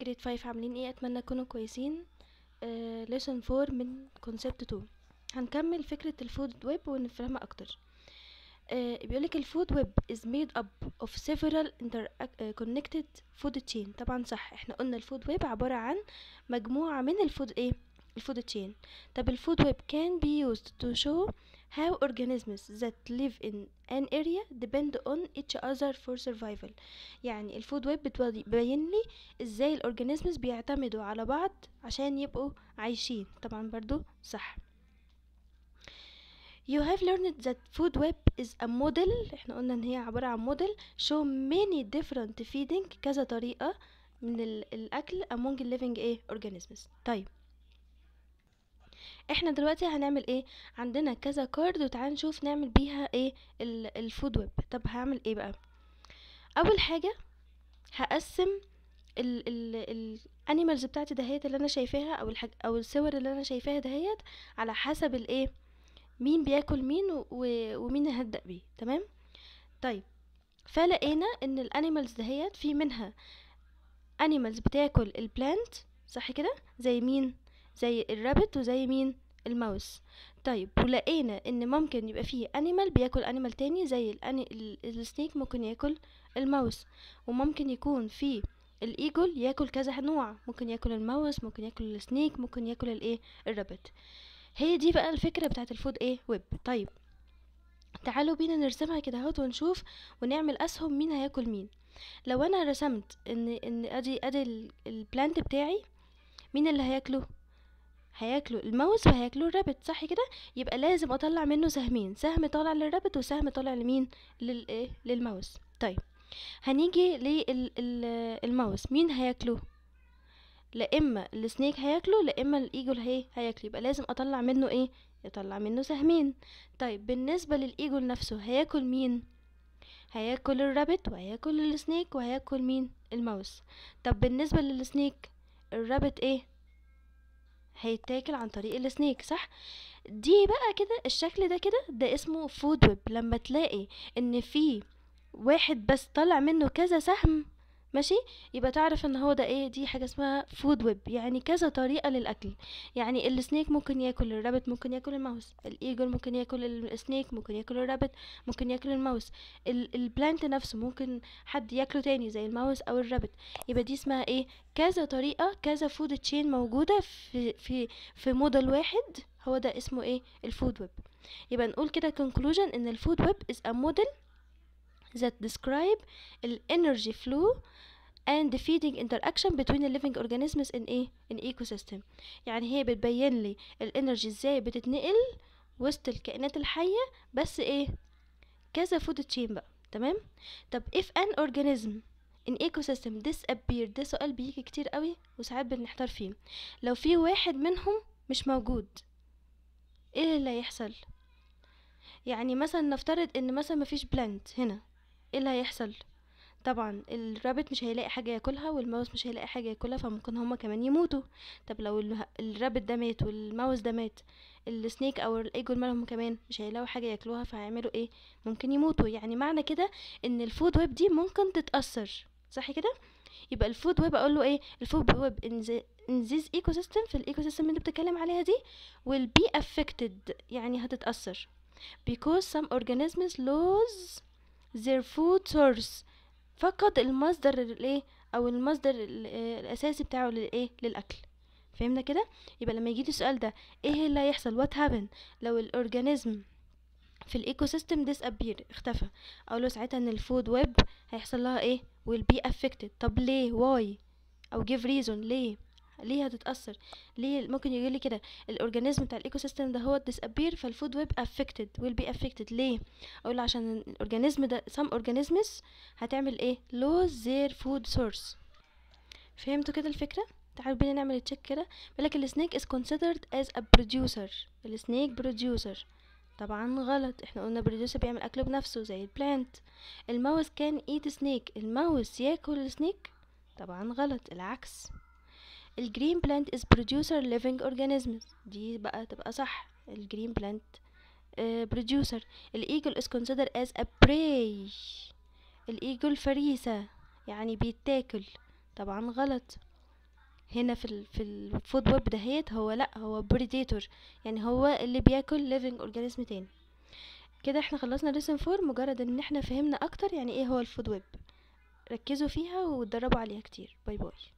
جريد 5 عاملين ايه اتمنى تكونوا كويسين ليسون uh, 4 من كونسبت 2 هنكمل فكرة الفود ويب ونفهمها اكتر uh, بيقولك الفود ويب is made up of several interconnected آه، food chain طبعا صح احنا قلنا الفود ويب عبارة عن مجموعة من الفود ايه الفود تشين طب الفود ويب كان بي يوزد تو شو how organisms that live in an area depend on each other for survival يعني الفود ويب بتبين لي ازاي الاورجانيزمز بيعتمدوا على بعض عشان يبقوا عايشين طبعا برضو صح You have learned that food web is a model احنا قلنا ان هي عبارة عن model show many different feeding كذا طريقة من الأكل among living organisms طيب احنا دلوقتي هنعمل ايه عندنا كذا كارد وتعال نشوف نعمل بيها ايه الفود ويب طب هعمل ايه بقى اول حاجه هقسم الانيمالز بتاعتي دهيت اللي انا شايفاها او الحاج او الصور اللي انا شايفاها دهيت على حسب الايه مين بياكل مين ومين هبدا بيه تمام طيب فلقينا ان الانيمالز دهيت في منها انيمالز بتاكل البلانت صح كده زي مين زي الرابت وزي مين الماوس طيب ولقينا ان ممكن يبقى فيه انيمال بياكل انيمال تاني زي الاني... السنيك ممكن ياكل الماوس وممكن يكون فيه الايجل ياكل كذا نوع ممكن ياكل الماوس ممكن ياكل السنيك ممكن ياكل الايه الرابت هي دي بقى الفكره بتاعت الفود ايه ويب طيب تعالوا بينا نرسمها كده اهوت ونشوف ونعمل اسهم مين هياكل مين لو انا رسمت ان ان ادي ادي البلانت بتاعي مين اللي هياكله هياكلوا الماوس وهياكلوا الرابت صح كده يبقى لازم اطلع منه سهمين سهم طالع للرابت وسهم طالع لمين للايه للماوس طيب هنيجي للماوس مين هياكله لا اما السنيك هياكله لا اما الايجل هي هياكله يبقى لازم اطلع منه ايه يطلع منه سهمين طيب بالنسبه للايجل نفسه هياكل مين هياكل الرابت وهياكل السنيك وهياكل مين الماوس طب بالنسبه للسنيك الرابت ايه هيتاكل عن طريق السنيك صح دي بقى كده الشكل ده كده ده اسمه فود ويب لما تلاقي ان في واحد بس طلع منه كذا سهم ماشي يبقى تعرف ان هو ده ايه دي حاجه اسمها فود ويب يعني كذا طريقه للاكل يعني السنيك ممكن ياكل الرابت ممكن ياكل الماوس الايجل ممكن ياكل السنيك ممكن ياكل الرابت ممكن ياكل الماوس البلانت نفسه ممكن حد ياكله تاني زي الماوس او الرابت يبقى دي اسمها ايه كذا طريقه كذا فود تشين موجوده في في في موديل واحد هو ده اسمه ايه الفود ويب يبقى نقول كده conclusion ان الفود ويب از ا موديل that describe the energy flow and the feeding interaction between the living organisms in ايه in ecosystem يعني هي بتبين لي الانرجي ازاي بتتنقل وسط الكائنات الحية بس ايه كذا food chain بقى تمام طب if an organism in ecosystem disappear ده سؤال بيجي كتير قوي وساعات بنحتار فيه لو في واحد منهم مش موجود ايه اللي هيحصل يعني مثلا نفترض ان مثلا مفيش بلانت هنا ايه اللي هيحصل طبعا الرابط مش هيلاقي حاجه ياكلها والماوس مش هيلاقي حاجه ياكلها فممكن هما كمان يموتوا طب لو الرابط ده مات والماوس ده مات السنيك او الايجل مالهم كمان مش هيلاقوا حاجه ياكلوها فهيعملوا ايه ممكن يموتوا يعني معنى كده ان الفود ويب دي ممكن تتاثر صح كده يبقى الفود ويب اقول له ايه الفود ويب ان ذيس ايكو سيستم في الايكو سيستم اللي بتتكلم عليها دي will be affected يعني هتتاثر because some organisms lose their food source فقد المصدر الايه او المصدر الاساسي بتاعه للايه للاكل فهمنا كده يبقى لما يجي السؤال ده ايه اللي هيحصل وات هابن لو الاورجانيزم في الايكو سيستم ابير اختفى او لو ساعتها ان الفود ويب هيحصل لها ايه will be affected طب ليه واي او give reason ليه ليه هتتاثر ليه ممكن يقول لي كده الاورجانيزم بتاع الايكو سيستم ده هو ديسابير فالفود ويب افكتد ويل بي افكتد ليه اقول له عشان الاورجانيزم ده سام اورجانيزمز هتعمل ايه لوز زير فود سورس فهمتوا كده الفكره تعالوا بينا نعمل تشيك كده بيقولك السنيك از كونسيدرد از ا بروديوسر السنيك بروديوسر طبعا غلط احنا قلنا بروديوسر بيعمل اكله بنفسه زي البلانت الماوس كان ايت سنيك الماوس ياكل السنيك طبعا غلط العكس الجرين بلانت is producer living organisms دي بقى تبقى صح الجرين بلانت آه، producer الايجل is considered as a prey الايجل فريسة يعني بيتاكل طبعا غلط هنا في ال في الفود ويب دهيت هو لا هو بريديتور يعني هو اللي بياكل living organism تاني كده احنا خلصنا ريسن فور مجرد ان احنا فهمنا اكتر يعني ايه هو الفود ويب ركزوا فيها واتدربوا عليها كتير باي باي